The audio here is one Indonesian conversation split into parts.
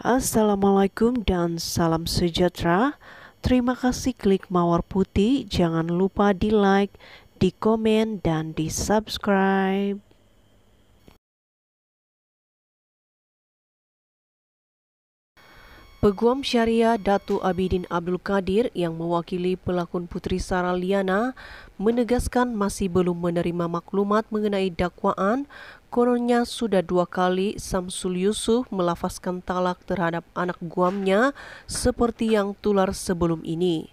Assalamualaikum dan salam sejahtera. Terima kasih klik mawar putih. Jangan lupa di like, di komen, dan di subscribe. Peguam Syariah Datu Abidin Abdul Kadir yang mewakili pelakon Putri Sara Liana menegaskan masih belum menerima maklumat mengenai dakwaan Kononnya sudah dua kali Samsul Yusuf melafazkan talak terhadap anak guamnya seperti yang tular sebelum ini.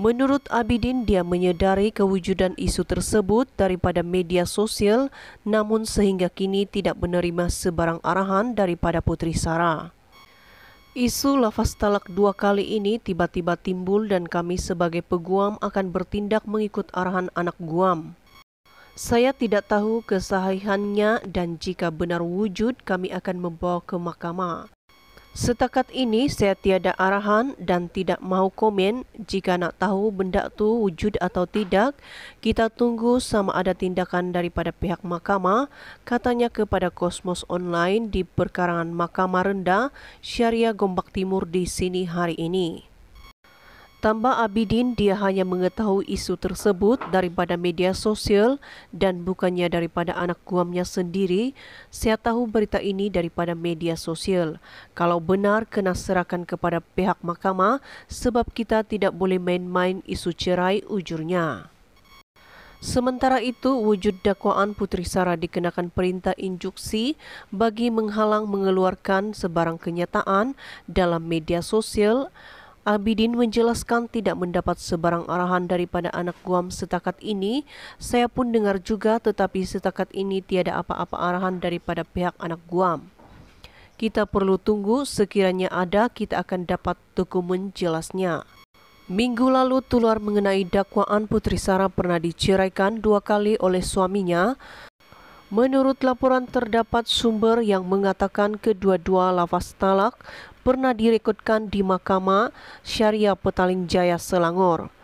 Menurut Abidin, dia menyadari kewujudan isu tersebut daripada media sosial namun sehingga kini tidak menerima sebarang arahan daripada Putri Sarah. Isu lafaz talak dua kali ini tiba-tiba timbul dan kami sebagai peguam akan bertindak mengikut arahan anak guam. Saya tidak tahu kesahihannya dan jika benar wujud kami akan membawa ke mahkamah. Setakat ini saya tiada arahan dan tidak mau komen jika nak tahu benda tu wujud atau tidak. Kita tunggu sama ada tindakan daripada pihak mahkamah, katanya kepada Kosmos Online di perkarangan Mahkamah Rendah Syariah Gombak Timur di sini hari ini. Tambah Abidin, dia hanya mengetahui isu tersebut daripada media sosial dan bukannya daripada anak guamnya sendiri. Saya tahu berita ini daripada media sosial. Kalau benar, kena serahkan kepada pihak mahkamah sebab kita tidak boleh main-main isu cerai ujurnya. Sementara itu, wujud dakwaan Putri Sarah dikenakan perintah injuksi bagi menghalang mengeluarkan sebarang kenyataan dalam media sosial Abidin menjelaskan tidak mendapat sebarang arahan daripada anak Guam setakat ini. Saya pun dengar juga tetapi setakat ini tiada apa-apa arahan daripada pihak anak Guam. Kita perlu tunggu sekiranya ada kita akan dapat dokumen jelasnya. Minggu lalu tular mengenai dakwaan Putri Sarah pernah diceraikan dua kali oleh suaminya. Menurut laporan terdapat sumber yang mengatakan kedua-dua lafaz talak pernah direkodkan di Mahkamah Syariah Petaling Jaya Selangor.